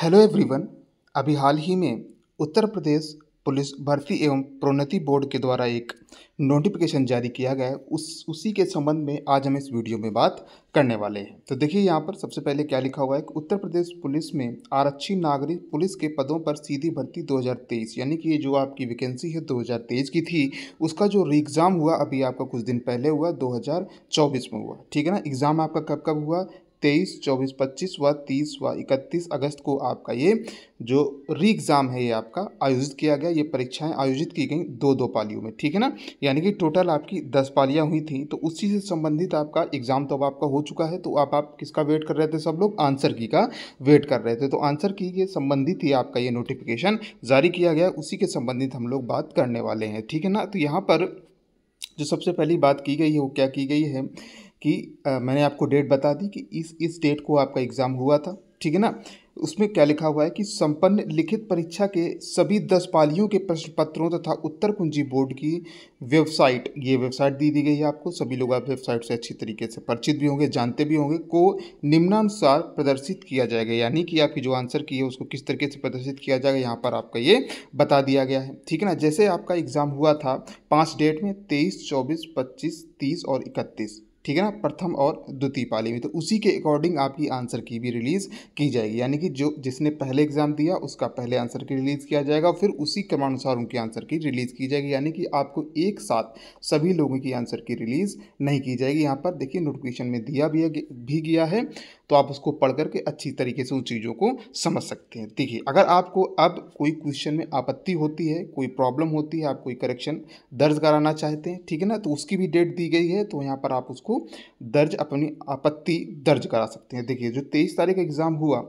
hello everyone अभी हाल ही में उत्तर प्रदेश police भर्ती एवं प्रोन्नति बोर्ड के द्वारा एक नोटिफिकेशन जारी किया गया है उस उसी के संबंध में आज हम इस वीडियो में बात करने वाले हैं तो देखिए यहाँ पर सबसे पहले क्या लिखा हुआ है कि उत्तर प्रदेश पुलिस में आरक्षी नागरिक पुलिस के पदों पर सीधी भर्ती 2023 यानी कि ये जो आपकी वैकेंसी है 2023 की थी उसका जो री एग्ज़ाम हुआ अभी आपका कुछ दिन पहले हुआ दो में हुआ ठीक है ना एग्ज़ाम आपका कब कब हुआ तेईस चौबीस पच्चीस व तीस व इकतीस अगस्त को आपका ये जो री एग्ज़ाम है ये आपका आयोजित किया गया ये परीक्षाएं आयोजित की गई दो दो पालियों में ठीक है ना यानी कि टोटल आपकी दस पालियां हुई थी तो उसी से संबंधित आपका एग्ज़ाम तो अब आपका हो चुका है तो अब आप, आप किसका वेट कर रहे थे सब लोग आंसर की का वेट कर रहे थे तो आंसर की के संबंधित ही आपका ये नोटिफिकेशन जारी किया गया उसी के संबंधित हम लोग बात करने वाले हैं ठीक है ना तो यहाँ पर जो सबसे पहली बात की गई है वो क्या की गई है कि आ, मैंने आपको डेट बता दी कि इस इस डेट को आपका एग्ज़ाम हुआ था ठीक है ना उसमें क्या लिखा हुआ है कि संपन्न लिखित परीक्षा के सभी दस पालियों के प्रश्न पत्रों तथा उत्तर कुंजी बोर्ड की वेबसाइट ये वेबसाइट दी दी गई है आपको सभी लोग आप वेबसाइट से अच्छी तरीके से परिचित भी होंगे जानते भी होंगे को निम्नानुसार प्रदर्शित किया जाएगा यानी कि आपकी जो आंसर की है उसको किस तरीके से प्रदर्शित किया जाएगा यहाँ पर आपका ये बता दिया गया है ठीक है ना जैसे आपका एग्ज़ाम हुआ था पाँच डेट में तेईस चौबीस पच्चीस तीस और इकतीस ठीक है ना प्रथम और द्वितीय पाली में तो उसी के अकॉर्डिंग आपकी आंसर की भी रिलीज़ की जाएगी यानी कि जो जिसने पहले एग्ज़ाम दिया उसका पहले आंसर की रिलीज़ किया जाएगा फिर उसी क्रमानुसार उनकी आंसर की रिलीज़ की जाएगी यानी कि आपको एक साथ सभी लोगों की आंसर की रिलीज़ नहीं की जाएगी यहाँ पर देखिए नोटिफिकेशन में दिया भी, भी गया है तो आप उसको पढ़ करके अच्छी तरीके से उन चीज़ों को समझ सकते हैं देखिए अगर आपको अब कोई क्वेश्चन में आपत्ति होती है कोई प्रॉब्लम होती है आप कोई करेक्शन दर्ज कराना चाहते हैं ठीक है ना तो उसकी भी डेट दी गई है तो यहाँ पर आप उसको दर्ज अपनी आपत्ति दर्ज करा सकते हैं देखिए जो तेईस तारीख एग्ज़ाम हुआ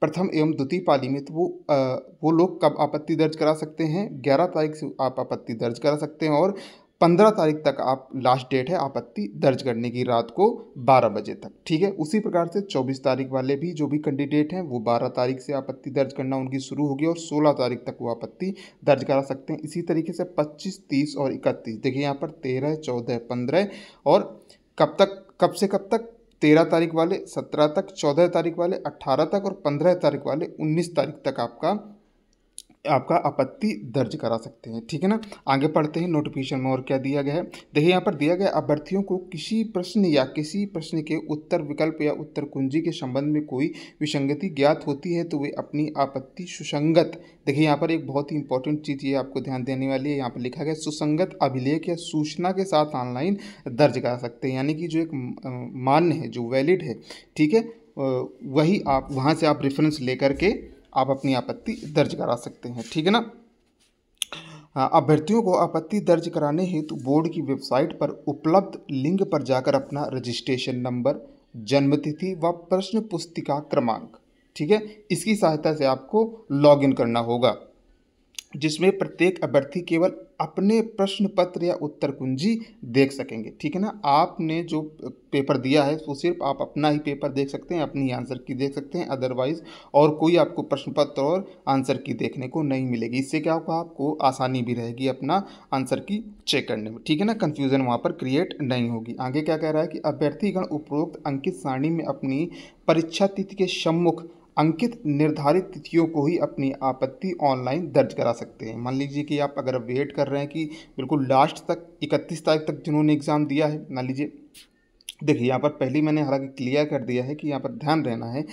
प्रथम एवं द्वितीय पाली में तो वो आ, वो लोग कब आपत्ति दर्ज करा सकते हैं ग्यारह तारीख से आप आपत्ति दर्ज करा सकते हैं और पंद्रह तारीख तक आप लास्ट डेट है आपत्ति दर्ज करने की रात को बारह बजे तक ठीक है उसी प्रकार से चौबीस तारीख वाले भी जो भी कैंडिडेट हैं वो बारह तारीख से आपत्ति दर्ज करना उनकी शुरू होगी और सोलह तारीख तक वो आपत्ति दर्ज करा सकते हैं इसी तरीके से पच्चीस तीस और इकतीस देखिए यहाँ पर तेरह चौदह पंद्रह और कब तक कब से कब तक तेरह तारीख वाले सत्रह तक चौदह तारीख वाले अट्ठारह तक और पंद्रह तारीख वाले उन्नीस तारीख तक आपका आपका आपत्ति दर्ज करा सकते हैं ठीक है ना आगे पढ़ते हैं नोटिफिकेशन में और क्या दिया गया है देखिए यहाँ पर दिया गया अभ्यर्थियों को किसी प्रश्न या किसी प्रश्न के उत्तर विकल्प या उत्तर कुंजी के संबंध में कोई विसंगति ज्ञात होती है तो वे अपनी आपत्ति सुसंगत देखिए यहाँ पर एक बहुत ही इंपॉर्टेंट चीज़ ये आपको ध्यान देने वाली है यहाँ पर लिखा गया सुसंगत अभिलेख या सूचना के साथ ऑनलाइन दर्ज करा सकते हैं यानी कि जो एक मान्य है जो वैलिड है ठीक है वही आप वहाँ से आप रेफरेंस लेकर के आप अपनी आपत्ति दर्ज करा सकते हैं ठीक है ना हाँ, अभ्यर्थियों को आपत्ति दर्ज कराने हेतु बोर्ड की वेबसाइट पर उपलब्ध लिंक पर जाकर अपना रजिस्ट्रेशन नंबर जन्मतिथि व प्रश्न पुस्तिका क्रमांक ठीक है इसकी सहायता से आपको लॉगिन करना होगा जिसमें प्रत्येक अभ्यर्थी केवल अपने प्रश्न पत्र या उत्तर कुंजी देख सकेंगे ठीक है ना आपने जो पेपर दिया है वो सिर्फ आप अपना ही पेपर देख सकते हैं अपनी आंसर की देख सकते हैं अदरवाइज और कोई आपको प्रश्न पत्र और आंसर की देखने को नहीं मिलेगी इससे क्या होगा आपको आसानी भी रहेगी अपना आंसर की चेक करने में ठीक है ना कन्फ्यूजन वहाँ पर क्रिएट नहीं होगी आगे क्या कह रहा है कि अभ्यर्थीगण उपरोक्त अंकित सारणी में अपनी परीक्षा तिथि के सम्मुख अंकित निर्धारित तिथियों को ही अपनी आपत्ति ऑनलाइन दर्ज करा सकते हैं मान लीजिए कि आप अगर वेट कर रहे हैं कि बिल्कुल लास्ट तक इकतीस तारीख तक जिन्होंने एग्ज़ाम दिया है मान लीजिए देखिए यहाँ पर पहली मैंने हालांकि क्लियर कर दिया है कि यहाँ पर ध्यान रहना है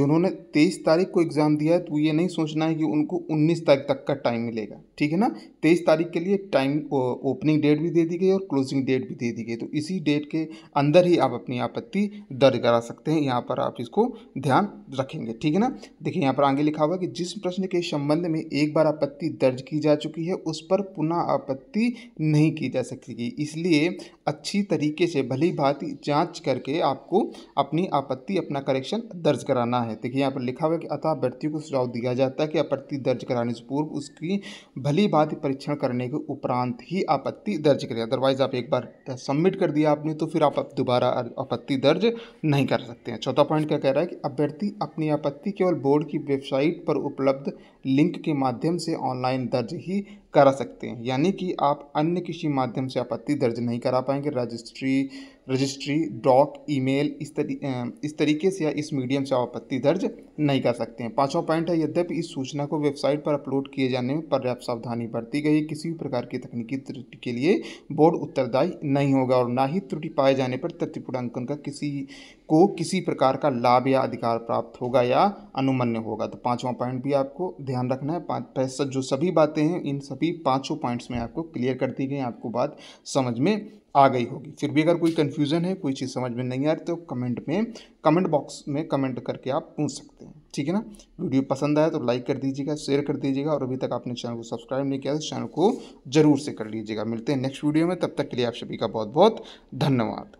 जिन्होंने तेईस तारीख को एग्ज़ाम दिया है तो ये नहीं सोचना है कि उनको उन्नीस तारीख तक का टाइम मिलेगा ठीक है ना तेईस तारीख के लिए टाइम ओपनिंग डेट भी दे दी गई और क्लोजिंग डेट भी दे दी गई तो इसी डेट के अंदर ही आप अपनी आपत्ति दर्ज करा सकते हैं यहाँ पर आप इसको ध्यान रखेंगे ठीक है ना देखिए यहाँ पर आगे लिखा हुआ है कि जिस प्रश्न के संबंध में एक बार आपत्ति दर्ज की जा चुकी है उस पर पुनः आपत्ति नहीं की जा सकेगी इसलिए अच्छी तरीके से भली भांति जाँच करके आपको अपनी आपत्ति अपना करेक्शन दर्ज कराना है देखिए यहाँ पर लिखा हुआ है कि अतः अभ्यर्थियों को सुझाव दिया जाता है कि आपत्ति दर्ज कराने से पूर्व उसकी भली बात परीक्षण करने के उपरांत ही आपत्ति दर्ज करें अदरवाइज़ आप एक बार सबमिट कर दिया आपने तो फिर आप दोबारा आपत्ति दर्ज नहीं कर सकते हैं चौथा पॉइंट क्या कह रहा है कि अभ्यर्थी अपनी आपत्ति केवल बोर्ड की वेबसाइट पर उपलब्ध लिंक के माध्यम से ऑनलाइन दर्ज ही करा सकते हैं यानी कि आप अन्य किसी माध्यम से आपत्ति दर्ज नहीं करा पाएंगे रजिस्ट्री रजिस्ट्री डॉक ईमेल इस तरी इस तरीके से या इस मीडियम से आपत्ति दर्ज नहीं कर सकते हैं पांचवा पॉइंट है यद्यपि इस सूचना को वेबसाइट पर अपलोड किए जाने में पर्याप्त सावधानी बरती गई किसी भी प्रकार की तकनीकी त्रुटि के लिए बोर्ड उत्तरदायी नहीं होगा और ना ही त्रुटि पाए जाने पर तथ्यपूर्णांकन का किसी को किसी प्रकार का लाभ या अधिकार प्राप्त होगा या अनुमन्य होगा तो पाँचवा पॉइंट भी आपको ध्यान रखना है जो सभी बातें हैं इन सब सभी पाँचों पॉइंट्स में आपको क्लियर कर दी गई आपको बात समझ में आ गई होगी फिर भी अगर कोई कन्फ्यूज़न है कोई चीज़ समझ में नहीं आ रही तो कमेंट में कमेंट बॉक्स में कमेंट करके आप पूछ सकते हैं ठीक है ना वीडियो पसंद आया तो लाइक कर दीजिएगा शेयर कर दीजिएगा और अभी तक आपने चैनल को सब्सक्राइब नहीं किया तो चैनल को जरूर से कर लीजिएगा मिलते हैं नेक्स्ट वीडियो में तब तक के लिए आप सभी का बहुत बहुत धन्यवाद